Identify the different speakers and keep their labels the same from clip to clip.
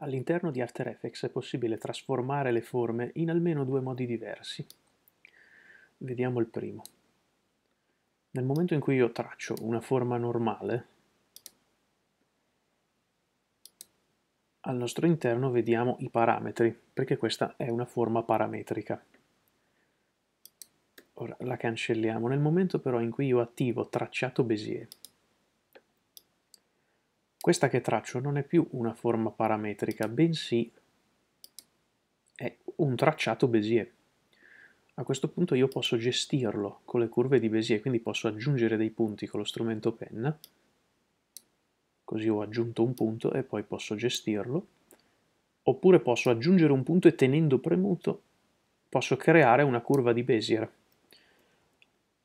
Speaker 1: All'interno di After Effects è possibile trasformare le forme in almeno due modi diversi. Vediamo il primo. Nel momento in cui io traccio una forma normale, al nostro interno vediamo i parametri, perché questa è una forma parametrica. Ora la cancelliamo. Nel momento però in cui io attivo tracciato Bézier, questa che traccio non è più una forma parametrica, bensì è un tracciato Bézier. A questo punto io posso gestirlo con le curve di Bézier, quindi posso aggiungere dei punti con lo strumento pen, così ho aggiunto un punto e poi posso gestirlo, oppure posso aggiungere un punto e tenendo premuto posso creare una curva di Bézier.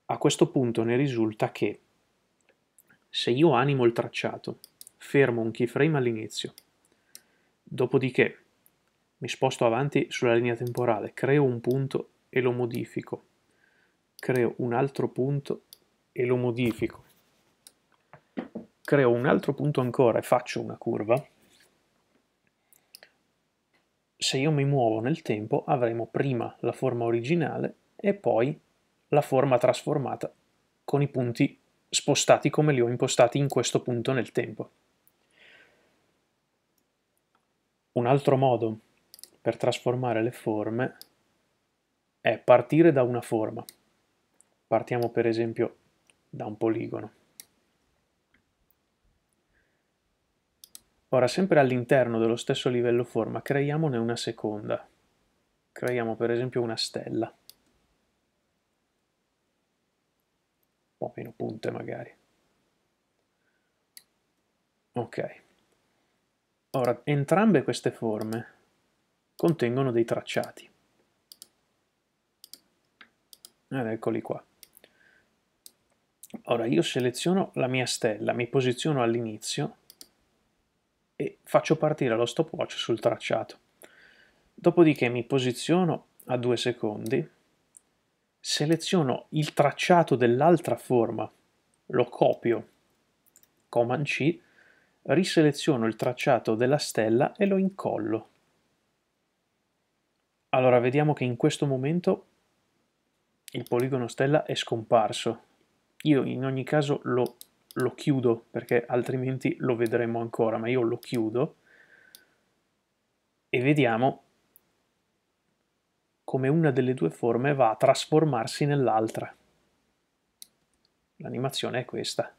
Speaker 1: A questo punto ne risulta che se io animo il tracciato fermo un keyframe all'inizio. Dopodiché mi sposto avanti sulla linea temporale, creo un punto e lo modifico. Creo un altro punto e lo modifico. Creo un altro punto ancora e faccio una curva. Se io mi muovo nel tempo avremo prima la forma originale e poi la forma trasformata con i punti spostati come li ho impostati in questo punto nel tempo. Un altro modo per trasformare le forme è partire da una forma. Partiamo per esempio da un poligono. Ora, sempre all'interno dello stesso livello forma, creiamone una seconda. Creiamo per esempio una stella. Un po' meno punte magari. Ok. Ora, entrambe queste forme contengono dei tracciati. Ed eccoli qua. Ora io seleziono la mia stella, mi posiziono all'inizio e faccio partire lo stopwatch sul tracciato. Dopodiché mi posiziono a due secondi, seleziono il tracciato dell'altra forma, lo copio, Command C, riseleziono il tracciato della stella e lo incollo. Allora vediamo che in questo momento il poligono stella è scomparso. Io in ogni caso lo, lo chiudo perché altrimenti lo vedremo ancora, ma io lo chiudo e vediamo come una delle due forme va a trasformarsi nell'altra. L'animazione è questa.